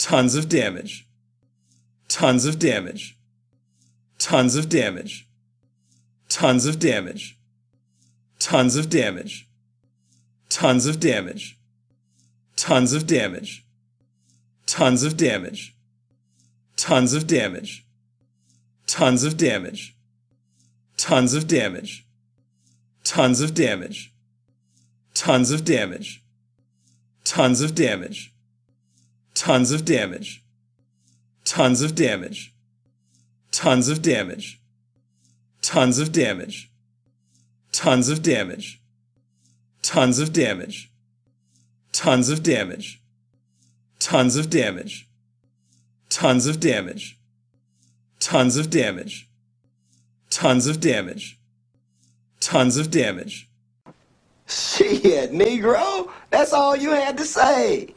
tons of damage, tons of damage, tons of damage, tons of damage, tons of damage, tons of damage, tons of damage, tons of damage, tons of damage, tons of damage, tons of damage, tons of damage, tons of damage, tons of damage tons of damage, tons of damage, tons of damage, tons of damage, tons of damage, tons of damage, tons of damage, tons of damage, tons of damage, tons of damage, tons of damage, tons of damage. Shit, Negro, that's all you had to say.